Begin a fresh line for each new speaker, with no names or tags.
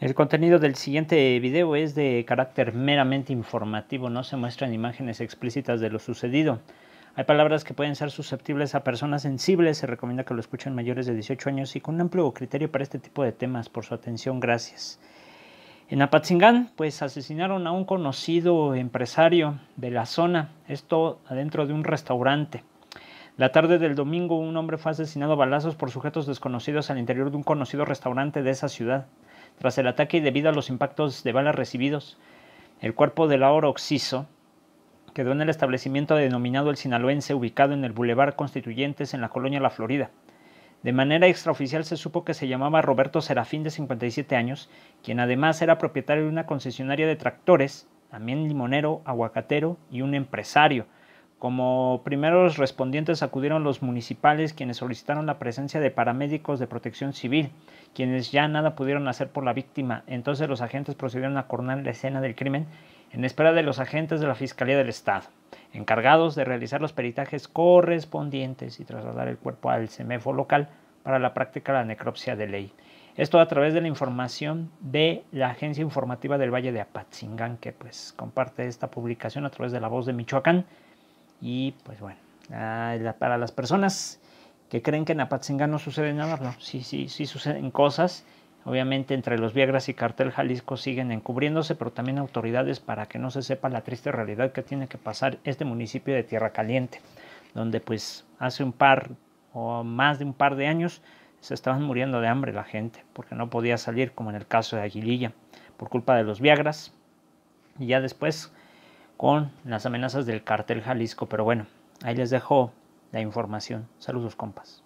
El contenido del siguiente video es de carácter meramente informativo, no se muestran imágenes explícitas de lo sucedido. Hay palabras que pueden ser susceptibles a personas sensibles, se recomienda que lo escuchen mayores de 18 años y con un amplio criterio para este tipo de temas. Por su atención, gracias. En Apatzingán, pues asesinaron a un conocido empresario de la zona, esto adentro de un restaurante. La tarde del domingo un hombre fue asesinado a balazos por sujetos desconocidos al interior de un conocido restaurante de esa ciudad, tras el ataque y debido a los impactos de balas recibidos. El cuerpo de ahora Oxiso quedó en el establecimiento denominado El Sinaloense, ubicado en el Boulevard Constituyentes en la colonia La Florida. De manera extraoficial se supo que se llamaba Roberto Serafín de 57 años, quien además era propietario de una concesionaria de tractores, también limonero, aguacatero y un empresario. Como primeros respondientes acudieron los municipales quienes solicitaron la presencia de paramédicos de protección civil, quienes ya nada pudieron hacer por la víctima. Entonces los agentes procedieron a coronar la escena del crimen en espera de los agentes de la Fiscalía del Estado, encargados de realizar los peritajes correspondientes y trasladar el cuerpo al CEMEFO local para la práctica de la necropsia de ley. Esto a través de la información de la Agencia Informativa del Valle de Apatzingán, que pues comparte esta publicación a través de la voz de Michoacán. Y pues bueno, ah, para las personas que creen que en Apatzingán no sucede nada, no, sí, sí, sí suceden cosas. Obviamente entre los Viagras y Cartel Jalisco siguen encubriéndose, pero también autoridades para que no se sepa la triste realidad que tiene que pasar este municipio de Tierra Caliente, donde pues hace un par o más de un par de años se estaban muriendo de hambre la gente, porque no podía salir como en el caso de Aguililla, por culpa de los Viagras. Y ya después con las amenazas del cartel Jalisco. Pero bueno, ahí les dejo la información. Saludos compas.